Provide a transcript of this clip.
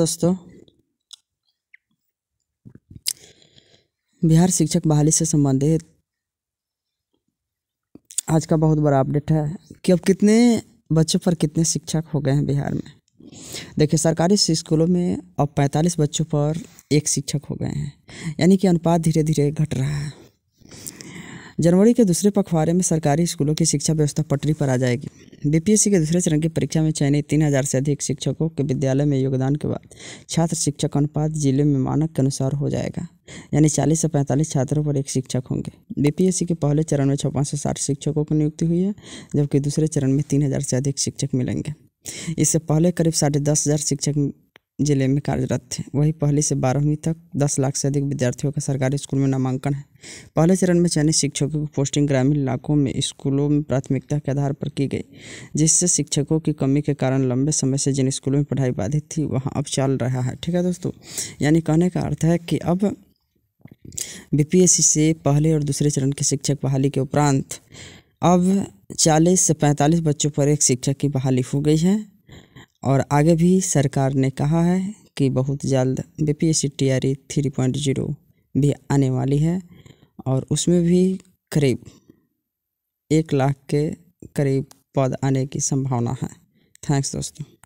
दोस्तों बिहार शिक्षक बहाली से संबंधित आज का बहुत बड़ा अपडेट है कि अब कितने बच्चों पर कितने शिक्षक हो गए हैं बिहार में देखिए सरकारी स्कूलों में अब 45 बच्चों पर एक शिक्षक हो गए हैं यानी कि अनुपात धीरे धीरे घट रहा है जनवरी के दूसरे पखवाड़े में सरकारी स्कूलों की शिक्षा व्यवस्था पटरी पर आ जाएगी बीपीएससी के दूसरे चरण की परीक्षा में चयनित तीन हज़ार से अधिक शिक्षकों के विद्यालय में योगदान के बाद छात्र शिक्षक अनुपात जिले में मानक के अनुसार हो जाएगा यानी चालीस से पैंतालीस छात्रों पर एक शिक्षक होंगे बीपीएससी के पहले चरण में छप्पन सौ साठ शिक्षकों की नियुक्ति हुई है जबकि दूसरे चरण में तीन हज़ार से अधिक शिक्षक मिलेंगे इससे पहले करीब साढ़े दस हज़ार शिक्षक जिले में कार्यरत थे वहीं पहली से बारहवीं तक दस लाख से अधिक विद्यार्थियों का सरकारी स्कूल में नामांकन है पहले चरण में चयनित शिक्षकों की पोस्टिंग ग्रामीण इलाकों में स्कूलों में प्राथमिकता के आधार पर की गई जिससे शिक्षकों की कमी के कारण लंबे समय से जिन स्कूलों में पढ़ाई बाधित थी वहाँ अब चल रहा है ठीक है दोस्तों यानी कहने का अर्थ है कि अब बी से पहले और दूसरे चरण के शिक्षक बहाली के उपरांत अब चालीस से पैंतालीस बच्चों पर एक शिक्षक की बहाली हो गई है और आगे भी सरकार ने कहा है कि बहुत जल्द B P S C T R E three point zero भी आने वाली है और उसमें भी करीब एक लाख के करीब पद आने की संभावना है थैंक्स दोस्तों